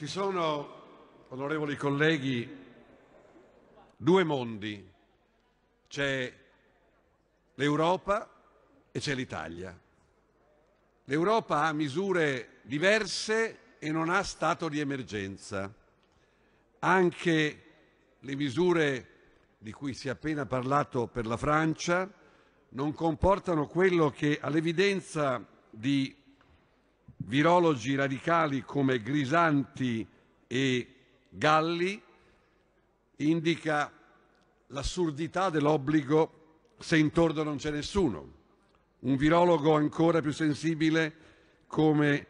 Ci sono, onorevoli colleghi, due mondi. C'è l'Europa e c'è l'Italia. L'Europa ha misure diverse e non ha stato di emergenza. Anche le misure di cui si è appena parlato per la Francia non comportano quello che all'evidenza di virologi radicali come Grisanti e Galli indica l'assurdità dell'obbligo se intorno non c'è nessuno. Un virologo ancora più sensibile come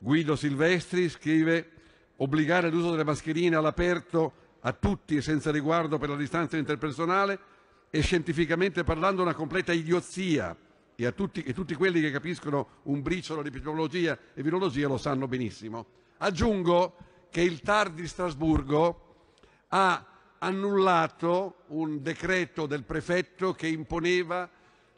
Guido Silvestri scrive obbligare l'uso delle mascherine all'aperto a tutti e senza riguardo per la distanza interpersonale è scientificamente parlando una completa idiozia e, tutti, e tutti quelli che capiscono un briciolo di psicologia e virologia lo sanno benissimo. Aggiungo che il TAR di Strasburgo ha annullato un decreto del prefetto che imponeva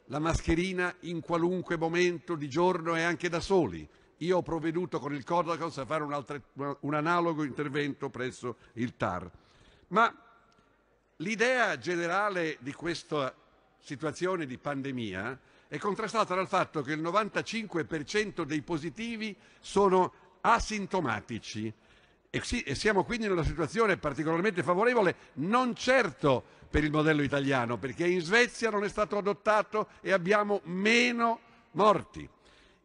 la mascherina in qualunque momento di giorno e anche da soli. Io ho provveduto con il Codacons a fare un, altre, un analogo intervento presso il TAR. Ma l'idea generale di questa situazione di pandemia è contrastata dal fatto che il 95% dei positivi sono asintomatici. E, sì, e siamo quindi in una situazione particolarmente favorevole, non certo per il modello italiano, perché in Svezia non è stato adottato e abbiamo meno morti.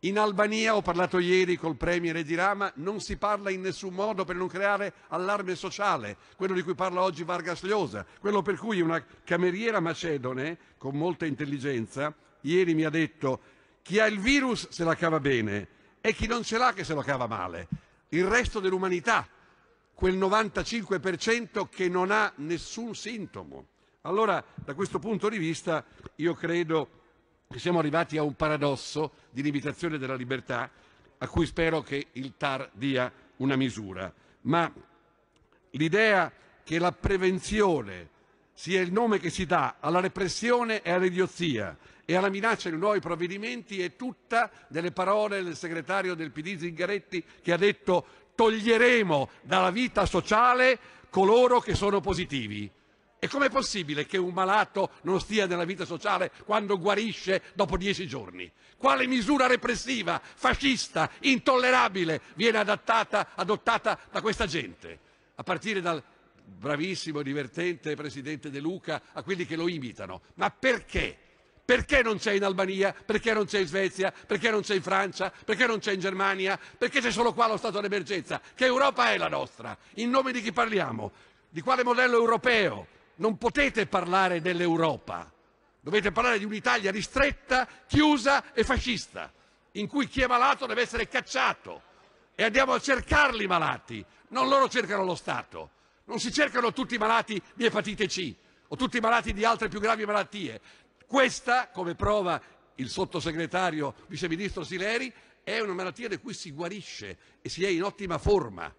In Albania, ho parlato ieri col Premier Edi Rama, non si parla in nessun modo per non creare allarme sociale, quello di cui parla oggi Vargas Llosa, quello per cui una cameriera macedone, con molta intelligenza, ieri mi ha detto chi ha il virus se la cava bene e chi non ce l'ha che se lo cava male. Il resto dell'umanità, quel 95% che non ha nessun sintomo. Allora, da questo punto di vista, io credo che siamo arrivati a un paradosso di limitazione della libertà a cui spero che il TAR dia una misura. Ma l'idea che la prevenzione sia il nome che si dà alla repressione e all'idiozia e alla minaccia di nuovi provvedimenti è tutta delle parole del segretario del PD Zingaretti che ha detto toglieremo dalla vita sociale coloro che sono positivi. E com'è possibile che un malato non stia nella vita sociale quando guarisce dopo dieci giorni? Quale misura repressiva, fascista, intollerabile viene adattata, adottata da questa gente? A partire dal bravissimo, divertente Presidente De Luca, a quelli che lo imitano. Ma perché? Perché non c'è in Albania? Perché non c'è in Svezia? Perché non c'è in Francia? Perché non c'è in Germania? Perché c'è solo qua lo stato d'emergenza? Che Europa è la nostra? In nome di chi parliamo? Di quale modello europeo? Non potete parlare dell'Europa. Dovete parlare di un'Italia ristretta, chiusa e fascista, in cui chi è malato deve essere cacciato. E andiamo a cercarli malati, non loro cercano lo Stato. Non si cercano tutti i malati di epatite C o tutti i malati di altre più gravi malattie. Questa, come prova il sottosegretario viceministro Sileri, è una malattia di cui si guarisce e si è in ottima forma.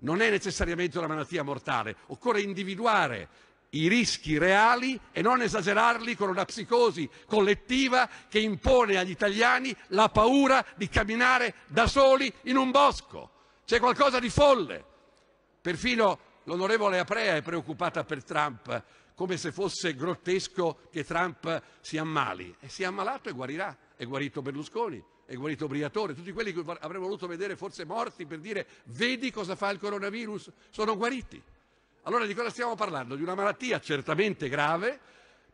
Non è necessariamente una malattia mortale, occorre individuare i rischi reali e non esagerarli con una psicosi collettiva che impone agli italiani la paura di camminare da soli in un bosco. C'è qualcosa di folle. Perfino L'onorevole Aprea è preoccupata per Trump, come se fosse grottesco che Trump si ammali. E si è ammalato e guarirà. È guarito Berlusconi, è guarito Briatore, tutti quelli che avrei voluto vedere forse morti per dire vedi cosa fa il coronavirus, sono guariti. Allora di cosa stiamo parlando? Di una malattia certamente grave,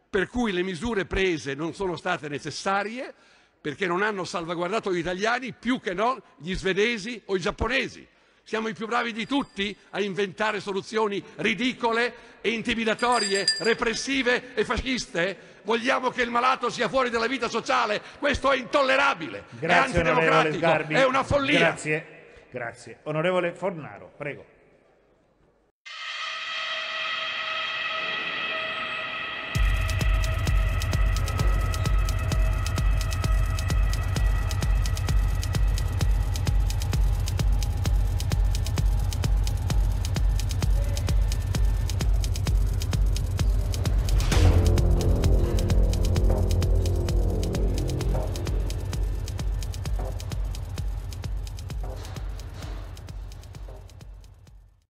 per cui le misure prese non sono state necessarie, perché non hanno salvaguardato gli italiani più che non gli svedesi o i giapponesi. Siamo i più bravi di tutti a inventare soluzioni ridicole e intimidatorie, repressive e fasciste? Vogliamo che il malato sia fuori dalla vita sociale? Questo è intollerabile, Grazie, è antidemocratico, è una follia. Grazie. Grazie. Onorevole Fornaro, prego.